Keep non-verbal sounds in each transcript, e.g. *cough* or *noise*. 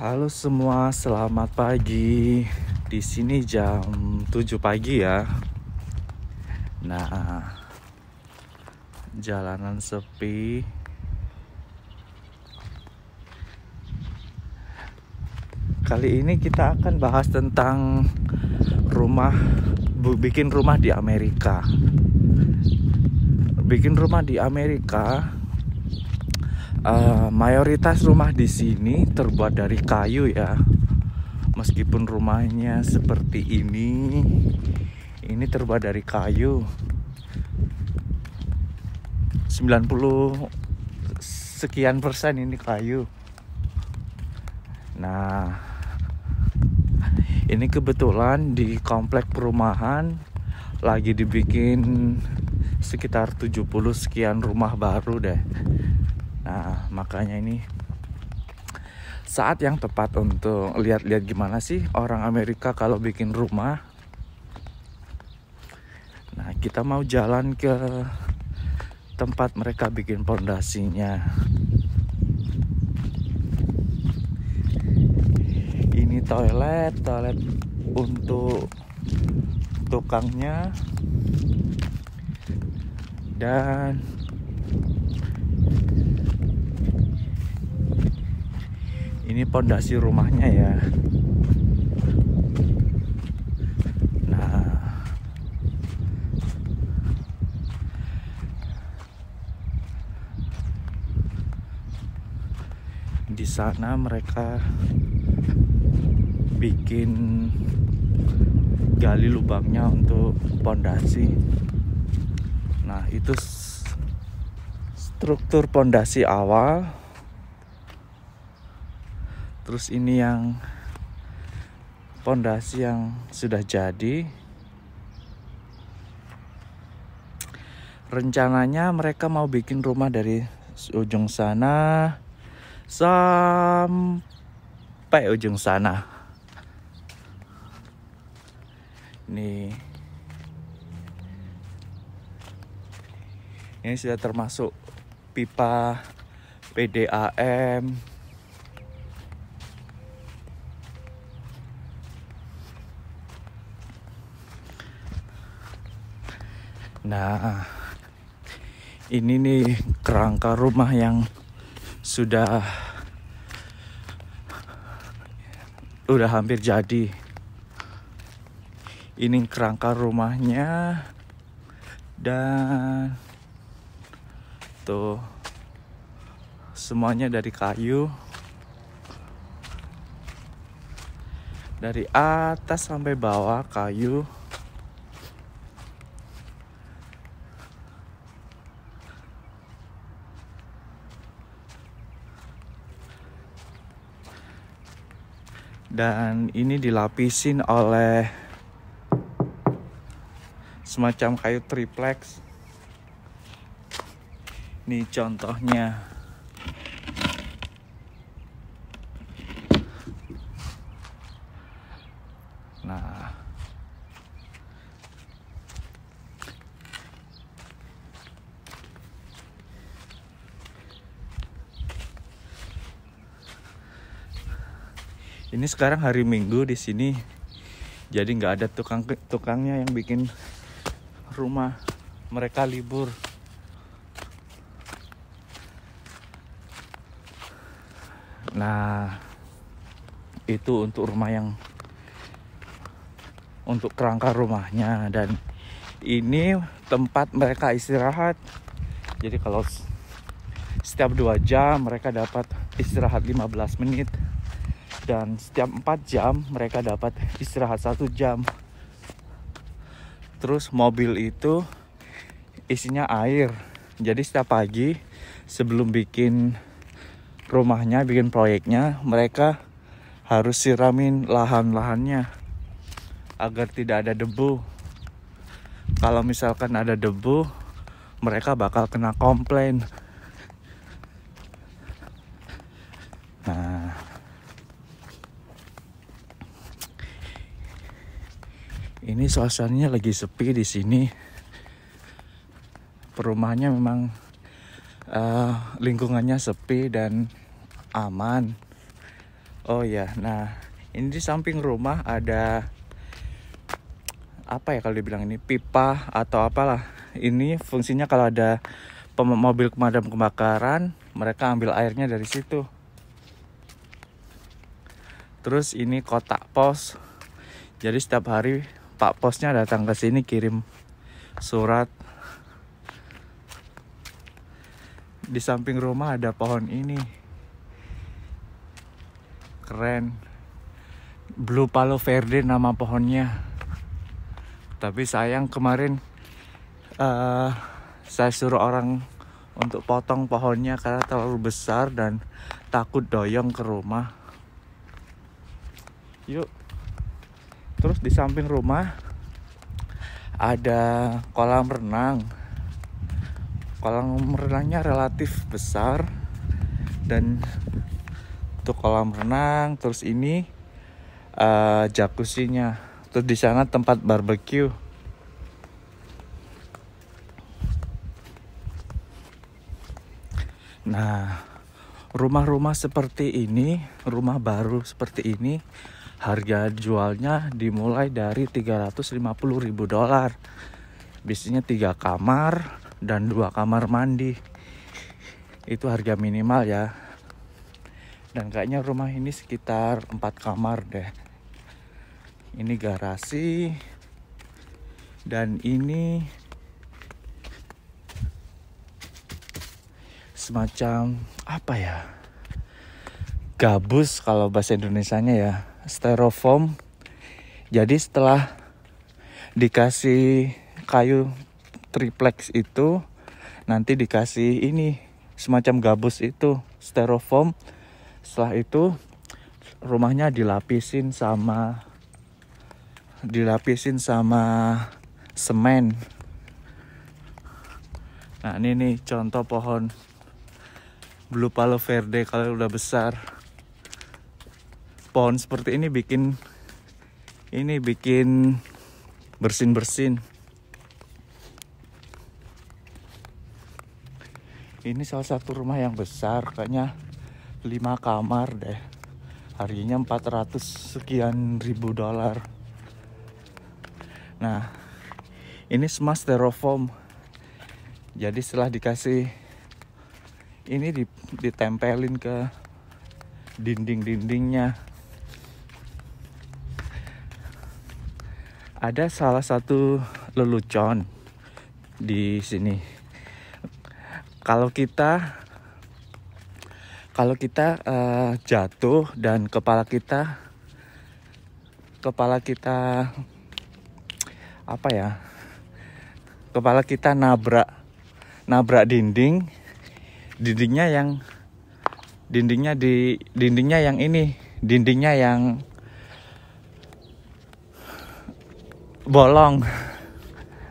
Halo semua, selamat pagi. Di sini jam 7 pagi ya. Nah, jalanan sepi. Kali ini kita akan bahas tentang rumah bikin rumah di Amerika. Bikin rumah di Amerika uh, mayoritas rumah di sini terbuat dari kayu ya meskipun rumahnya seperti ini ini terbuat dari kayu 90 sekian persen ini kayu nah ini kebetulan di komplek perumahan lagi dibikin sekitar 70 sekian rumah baru deh Nah, makanya ini saat yang tepat untuk lihat-lihat gimana sih orang Amerika kalau bikin rumah. Nah, kita mau jalan ke tempat mereka bikin pondasinya. Ini toilet, toilet untuk tukangnya dan ini pondasi rumahnya ya nah di sana mereka bikin gali lubangnya untuk pondasi nah itu struktur pondasi awal terus ini yang pondasi yang sudah jadi rencananya mereka mau bikin rumah dari ujung sana sampai ujung sana Ini ini sudah termasuk pipa PDAM Nah, ah. ini nih kerangka rumah yang sudah udah hampir jadi. Ini kerangka rumahnya dan tuh semuanya dari kayu. Dari atas sampai bawah kayu. dan ini dilapisin oleh semacam kayu triplex. Ini contohnya. ini sekarang hari Minggu di sini jadi nggak ada tukang tukangnya yang bikin rumah mereka libur nah itu untuk rumah yang untuk kerangka rumahnya dan ini tempat mereka istirahat jadi kalau setiap dua jam mereka dapat istirahat 15 menit dan setiap 4 jam mereka dapat istirahat satu jam terus mobil itu isinya air jadi setiap pagi sebelum bikin rumahnya bikin proyeknya mereka harus siramin lahan-lahannya agar tidak ada debu kalau misalkan ada debu mereka bakal kena komplain suasananya lagi sepi di sini. Perumahannya memang uh, lingkungannya sepi dan aman. Oh ya, nah ini di samping rumah ada apa ya kalau dibilang ini pipa atau apalah. Ini fungsinya kalau ada mobil pemadam kebakaran, mereka ambil airnya dari situ. Terus ini kotak pos. Jadi setiap hari Pak Posnya datang ke sini kirim surat. Di samping rumah ada pohon ini. Keren. Blue Palo Verde nama pohonnya. Tapi sayang kemarin uh, saya suruh orang untuk potong pohonnya karena terlalu besar dan takut doyong ke rumah. Yuk terus di samping rumah ada kolam renang kolam renangnya relatif besar dan untuk kolam renang terus ini uh, jacuzzinya terus di sana tempat barbeque Nah, rumah-rumah seperti ini, rumah baru seperti ini harga jualnya dimulai dari 350 ribu dolar biasanya tiga kamar dan dua kamar mandi itu harga minimal ya dan kayaknya rumah ini sekitar empat kamar deh ini garasi dan ini semacam apa ya gabus kalau bahasa Indonesianya ya styrofoam jadi setelah dikasih kayu triplex itu nanti dikasih ini semacam gabus itu styrofoam setelah itu rumahnya dilapisin sama dilapisin sama semen nah ini nih contoh pohon blue palo verde kalau udah besar Pohon seperti ini bikin ini bikin bersin-bersin ini salah satu rumah yang besar kayaknya 5 kamar deh harganya 400 sekian ribu dolar nah ini semua styrofoam jadi setelah dikasih ini ditempelin ke dinding-dindingnya ada salah satu lelucon di sini. Kalau kita kalau kita uh, jatuh dan kepala kita kepala kita apa ya? Kepala kita nabrak nabrak dinding. Dindingnya yang dindingnya di dindingnya yang ini, dindingnya yang bolong.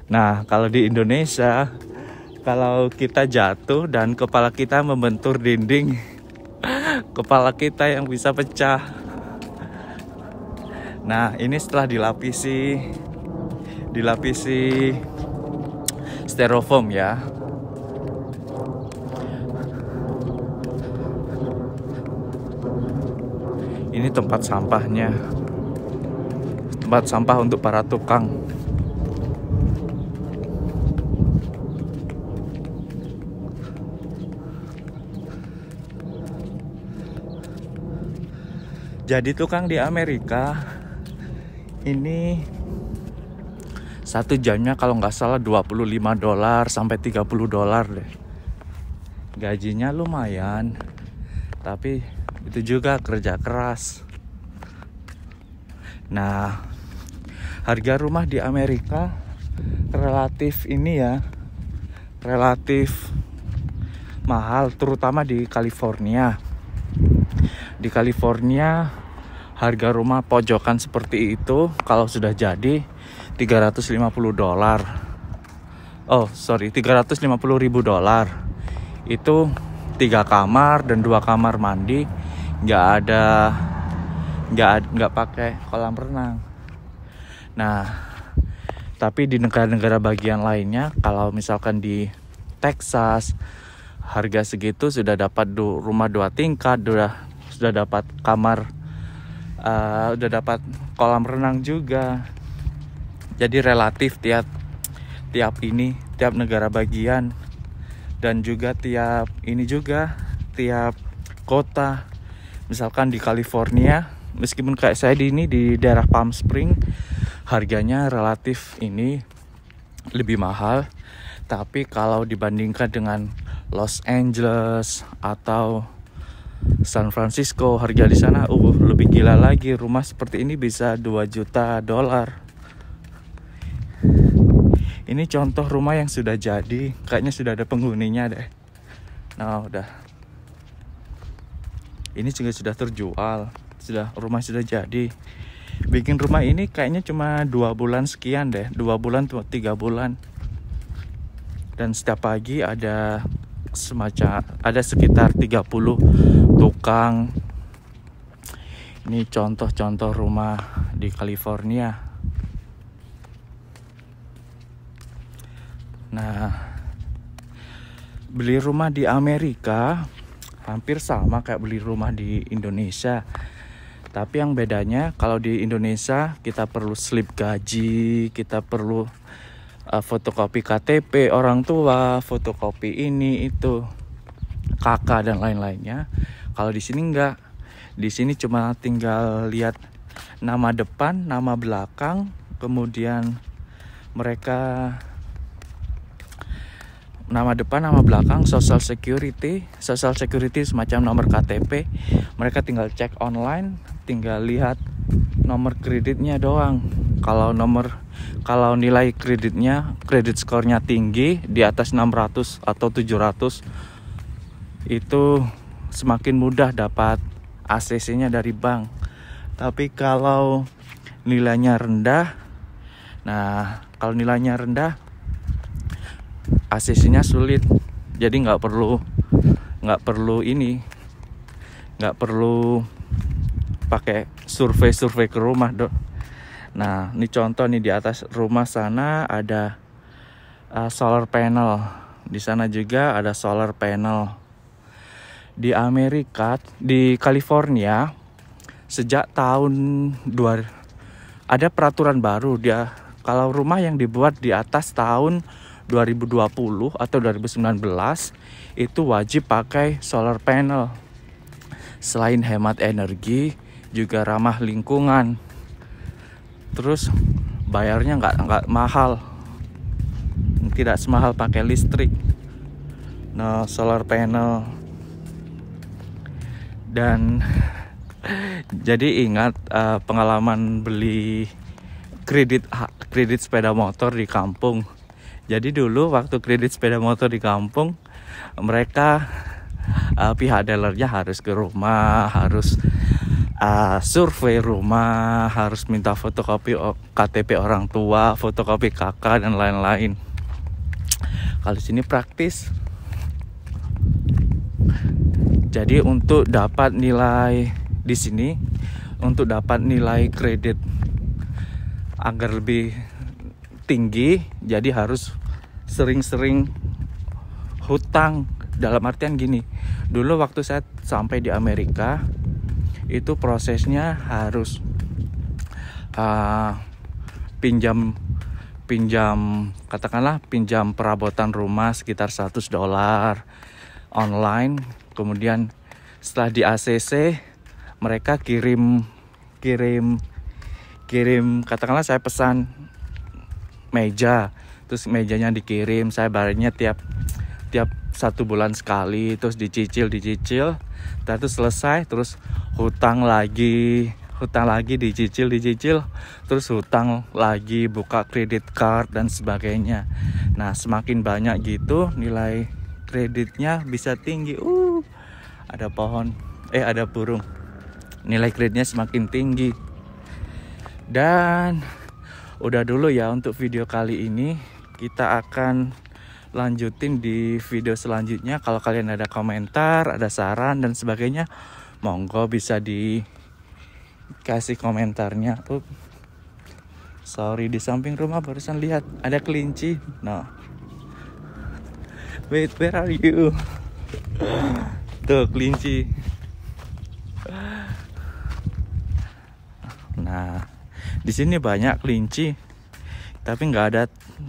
Nah, kalau di Indonesia, kalau kita jatuh dan kepala kita membentur dinding, *laughs* kepala kita yang bisa pecah. Nah, ini setelah dilapisi dilapisi styrofoam ya. Ini tempat sampahnya tempat sampah untuk para tukang. Jadi tukang di Amerika ini satu jamnya kalau nggak salah 25 dolar sampai 30 dolar deh. Gajinya lumayan, tapi itu juga kerja keras. Nah, harga rumah di Amerika relatif ini ya relatif mahal terutama di California di California harga rumah pojokan seperti itu kalau sudah jadi 350 dolar oh sorry 350 ribu dolar itu tiga kamar dan dua kamar mandi nggak ada nggak nggak pakai kolam renang Nah, tapi di negara-negara bagian lainnya, kalau misalkan di Texas, harga segitu sudah dapat du rumah dua tingkat, sudah sudah dapat kamar, uh, sudah dapat kolam renang juga. Jadi relatif tiap tiap ini, tiap negara bagian dan juga tiap ini juga tiap kota. Misalkan di California, meskipun kayak saya di ini di daerah Palm Spring harganya relatif ini lebih mahal tapi kalau dibandingkan dengan Los Angeles atau San Francisco harga di sana uh lebih gila lagi rumah seperti ini bisa 2 juta dolar ini contoh rumah yang sudah jadi kayaknya sudah ada penghuninya deh nah udah ini juga sudah terjual sudah rumah sudah jadi bikin rumah ini kayaknya cuma dua bulan sekian deh dua bulan tiga bulan dan setiap pagi ada semacam ada sekitar 30 tukang ini contoh-contoh rumah di California nah beli rumah di Amerika hampir sama kayak beli rumah di Indonesia tapi yang bedanya kalau di Indonesia kita perlu slip gaji, kita perlu uh, fotokopi KTP orang tua, fotokopi ini itu, kakak dan lain-lainnya. Kalau di sini enggak. Di sini cuma tinggal lihat nama depan, nama belakang, kemudian mereka nama depan, nama belakang, social security, social security semacam nomor KTP. Mereka tinggal cek online tinggal lihat nomor kreditnya doang kalau nomor kalau nilai kreditnya kredit skornya tinggi di atas 600 atau 700 itu semakin mudah dapat ACC-nya dari bank tapi kalau nilainya rendah nah kalau nilainya rendah ACC-nya sulit jadi nggak perlu nggak perlu ini nggak perlu pakai survei-survei ke rumah dok nah ini contoh nih di atas rumah sana ada uh, solar panel di sana juga ada solar panel di Amerika di California sejak tahun 2 ada peraturan baru dia kalau rumah yang dibuat di atas tahun 2020 atau 2019 itu wajib pakai solar panel. Selain hemat energi, juga ramah lingkungan terus bayarnya nggak nggak mahal tidak semahal pakai listrik no nah, solar panel dan *laughs* jadi ingat uh, pengalaman beli kredit kredit sepeda motor di kampung jadi dulu waktu kredit sepeda motor di kampung mereka uh, pihak dealernya harus ke rumah harus uh, survei rumah, harus minta fotokopi KTP orang tua, fotokopi kakak dan lain-lain. Kalau sini praktis. Jadi untuk dapat nilai di sini untuk dapat nilai kredit agar lebih tinggi, jadi harus sering-sering hutang dalam artian gini. Dulu waktu saya sampai di Amerika, itu prosesnya harus uh, pinjam pinjam katakanlah pinjam perabotan rumah sekitar 100 dolar online kemudian setelah di ACC mereka kirim kirim kirim katakanlah saya pesan meja terus mejanya dikirim saya bayarnya tiap tiap satu bulan sekali terus dicicil dicicil Udah selesai terus hutang lagi hutang lagi dicicil dicicil terus hutang lagi buka kredit card dan sebagainya nah semakin banyak gitu nilai kreditnya bisa tinggi uh ada pohon eh ada burung nilai kreditnya semakin tinggi dan udah dulu ya untuk video kali ini kita akan lanjutin di video selanjutnya kalau kalian ada komentar ada saran dan sebagainya monggo bisa dikasih komentarnya Up. sorry di samping rumah barusan lihat ada kelinci no wait where are you tuh kelinci nah di sini banyak kelinci tapi nggak ada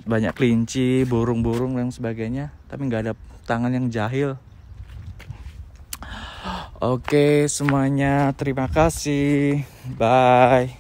banyak kelinci burung-burung dan sebagainya tapi nggak ada tangan yang jahil oke semuanya terima kasih bye